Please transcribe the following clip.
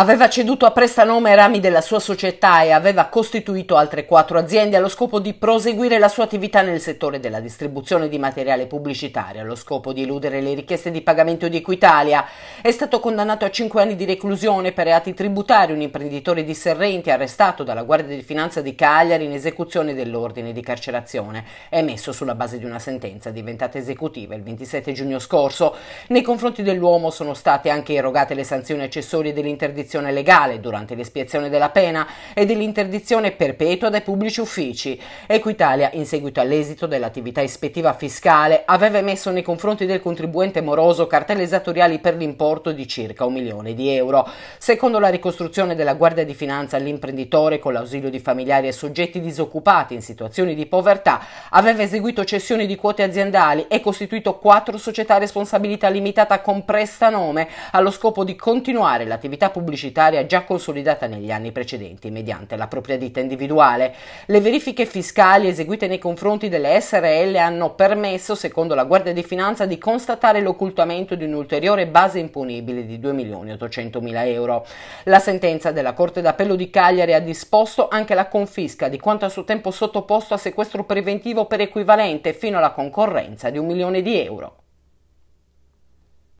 Aveva ceduto a prestanome rami della sua società e aveva costituito altre quattro aziende allo scopo di proseguire la sua attività nel settore della distribuzione di materiale pubblicitario, allo scopo di eludere le richieste di pagamento di Equitalia. È stato condannato a cinque anni di reclusione per reati tributari un imprenditore di Serrenti arrestato dalla Guardia di Finanza di Cagliari in esecuzione dell'ordine di carcerazione, emesso sulla base di una sentenza diventata esecutiva il 27 giugno scorso. Nei confronti dell'uomo sono state anche erogate le sanzioni accessorie dell'interdizione l'esecuzione legale durante l'espiazione della pena e dell'interdizione perpetua dai pubblici uffici. Equitalia, in seguito all'esito dell'attività ispettiva fiscale, aveva emesso nei confronti del contribuente moroso cartelle esattoriali per l'importo di circa un milione di euro. Secondo la ricostruzione della Guardia di Finanza, l'imprenditore, con l'ausilio di familiari e soggetti disoccupati in situazioni di povertà, aveva eseguito cessioni di quote aziendali e costituito quattro società a responsabilità limitata con prestanome allo scopo di continuare l'attività pubblica pubblicitaria già consolidata negli anni precedenti mediante la propria ditta individuale. Le verifiche fiscali eseguite nei confronti delle SRL hanno permesso, secondo la Guardia di Finanza, di constatare l'occultamento di un'ulteriore base imponibile di 2.800.000 euro. La sentenza della Corte d'Appello di Cagliari ha disposto anche la confisca di quanto a suo tempo sottoposto a sequestro preventivo per equivalente fino alla concorrenza di un milione di euro.